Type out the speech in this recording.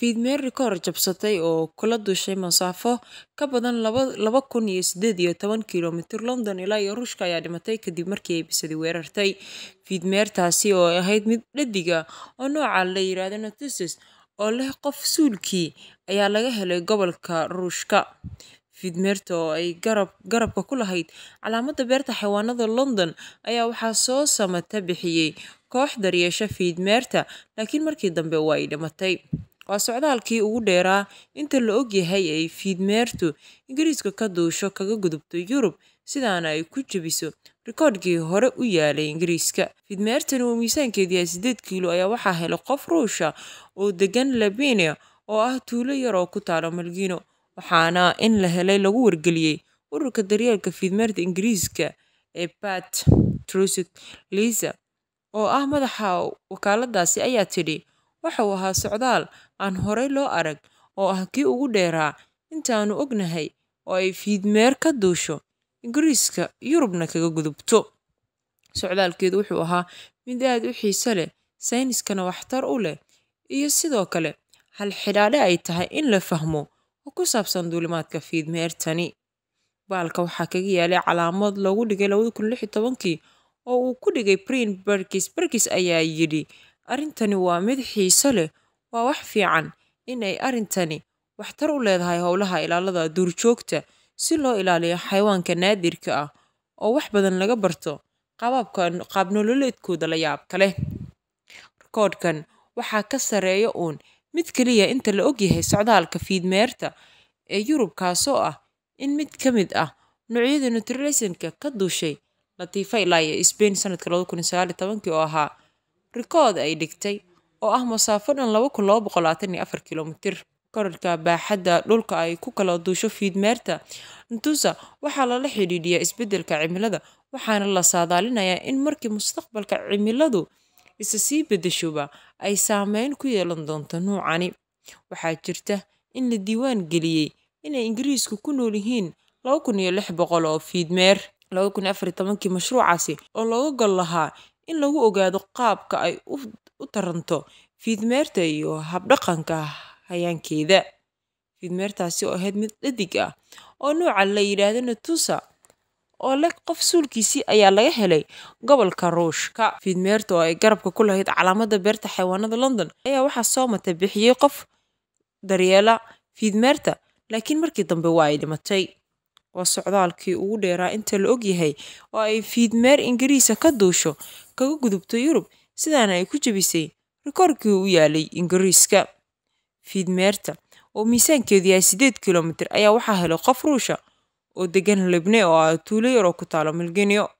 Fiidmeer rikoor jabsatay oo kula dushay masaafo ka badan laba kun iyo sideed iyo toban kiilomitir London ilaa iyo Ruushka ayaa dhimatay kadib markii ay bisadi weerartay. Fiidmeertaasi oo ahayd mid dhadiga oo nooca la yiraahdo Narcissus oo leh qof suulkii ayaa laga helay gobolka Ruushka. Fiidmeerta oo ay garabka ku lahayd calaamadda beerta xayawaanada London ayaa waxaa soo samata bixiyey koox daryeesha fiidmeerta, laakiin markii dambe waa ay dhimatay waa socdaalkii ugu dheeraa inta la og yahay ay fiidmeertu ingiriiska ka duusho kaga gudubto yurub sidaana ay ku jebiso rikoodhkii hore u yaalay ingiriiska fiidmeertani uu miisaankeed yahay siddeed kiilo ayaa waxaa helay qof ruusha oo degan labinia oo ah tuulo yar oo ku taalo malgino waxaana in la helay lagu wargeliyey ururka daryeelka fiidmeerta ingiriiska ee bat trusit lisa oo ah madaxa wakaaladaasi ayaa tidhi waxa uu ahaa socdaal aan horay loo arag oo ah kii ugu dheeraa intaanu ognahay oo ay fiidmeer ka duusho ingiriiska yurubna kaga gudubto socdaalkeedu wuxuu ahaa mid aad u xiiso leh sayniskana waxtar u leh iyo sidoo kale hal xidhaadhe ay tahay in la fahmo oo ku saabsan duulimaadka fiidmeertani baalka waxaa kaga yaalay calaamad loogu dhigay labadi kun lix iyo tobankii oo uu ku dhigay prin berkis berkis ayaa yidhi arrintani waa mid xiiso leh waa wax fiican inay ay arrintani waxtar u leedahay howlaha ilaalada duurjoogta si loo ilaaliyo xayawaanka naadirka ah oo wax badan laga barto qabaabka qaabnololeedkooda la yaabka leh rikoodhkan waxaa ka sareeya uun mid keliya inta la ogyahay socdaalka fiidmeerta ee yurub kaasoo ah in mid ka mid ah noocyada nutrilesinka ka duushay latiifa ilaa iyo sbain sanadka oo ahaa rikood ay dhigtay oo ah masaafo dhan laba kun laba boqol labaatan iyo afar kilomitir korarka baaxadda dhulka ay ku kala duusho fiidmeerta ntusa waxaa lala xidhiidhiyaa isbeddelka cimilada waxaana la saadaalinayaa in markii mustaqbalka cimiladu isa sii beddeshoba ay saameyn ku yeelan doonto nuucani waxaa jirta in la diiwaan geliyey inay ingiriisku ku nool yihiin laba kun iyo lix boqol oo fiidmeer laba kun afar iyo tobankii mashruucaasi oo looga gol lahaa in lagu ogaado qaabka ay u taranto fiidmeerta iyo habdhaqanka hayaankeeda fiidmeertaasi oo ahayd mid dhadig ah oo nuuca la yidhaahdo natusa oo le qof suulkiisii ayaa laga helay gobolka ruushka fiidmeerta oo ay garabka ku lahayd calaamada beerta xayawaanada london ayaa waxaa soo mata bixiyey qof daryeela fiidmeerta laakiin markii dambe waa ay dhimatay waa socdaalkii ugu dheeraa inta la og yahay oo ay fiidmeer ingiriisa ka duusho kaga gudubto yurub sidaana ay ku jebisay rikoorkii u yaalay ingiriiska fiidmeerta oo miisaankeedu yahay siddeed kilomitir ayaa waxaa helay qof ruusha oo degan libne oo ah tuulo yaroo ku taalo malgenyo